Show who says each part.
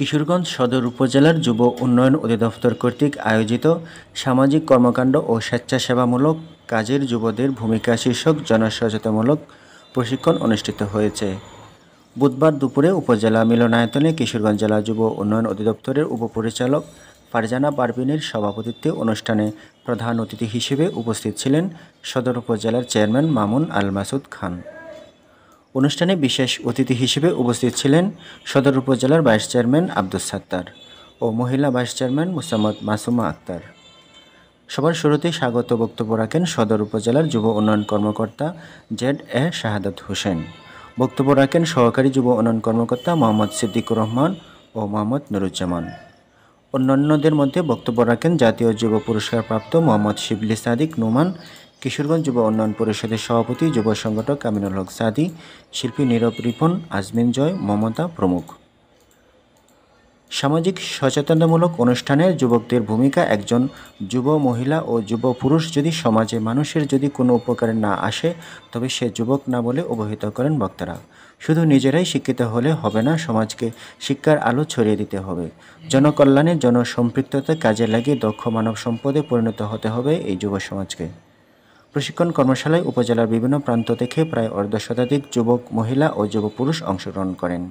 Speaker 1: কিশোরগঞ্জ সদর উপজেলার যুব উন্নয়ন অধিদপ্তর কর্তৃক আয়োজিত সামাজিক কর্মকাণ্ড ও স্বেচ্ছাসেবামূলক কাজের যুবদের ভূমিকা শীর্ষক জনসচেতনমূলক প্রশিক্ষণ অনুষ্ঠিত হয়েছে বুধবার দুপুরে উপজেলা মিলনায়তনে কিশোরগঞ্জ জেলা যুব উন্নয়ন অধিদপ্তরের উপপরিচালক ফারজানা পারভিনের সভাপতিত্বে অনুষ্ঠানে প্রধান অতিথি হিসেবে উপস্থিত ছিলেন সদর উপজেলার চেয়ারম্যান মামুন আল মাসুদ খান অনুষ্ঠানে বিশেষ অতিথি হিসেবে উপস্থিত ছিলেন সদর উপজেলার ভাইস চেয়ারম্যান আব্দুস সাত্তার ও মহিলা ভাইস চেয়ারম্যান মোসাম্মদ মাসুমা আক্তার সবার শুরুতেই স্বাগত বক্তব্য রাখেন সদর উপজেলার যুব উন্নয়ন কর্মকর্তা জেড এ শাহাদাত হোসেন বক্তব্য রাখেন সহকারী যুব উন্নয়ন কর্মকর্তা মোহাম্মদ সিদ্দিকুর রহমান ও মোহাম্মদ নুরুজ্জামান অন্যান্যদের মধ্যে বক্তব্য রাখেন জাতীয় যুব পুরস্কারপ্রাপ্ত মোহাম্মদ শিবলি সাদিক নোমান কিশোরগঞ্জ যুব উন্নয়ন পরিষদের সভাপতি যুব সংগঠক কামিনুল হক সাদি শিল্পী নীরব রিপন আজমিন জয় মমতা প্রমুখ সামাজিক সচেতনতামূলক অনুষ্ঠানে যুবকদের ভূমিকা একজন যুব মহিলা ও যুব পুরুষ যদি সমাজে মানুষের যদি কোনো উপকারে না আসে তবে সে যুবক না বলে অবহিত করেন বক্তারা শুধু নিজেরাই শিক্ষিত হলে হবে না সমাজকে শিক্ষার আলো ছড়িয়ে দিতে হবে জনকল্যাণে জনসম্পৃক্ততা কাজে লাগিয়ে দক্ষ মানব সম্পদে পরিণত হতে হবে এই যুব সমাজকে প্রশিক্ষণ কর্মশালায় উপজেলার বিভিন্ন প্রান্ত থেকে প্রায় অর্ধশতাধিক যুবক মহিলা ও যুব পুরুষ অংশগ্রহণ করেন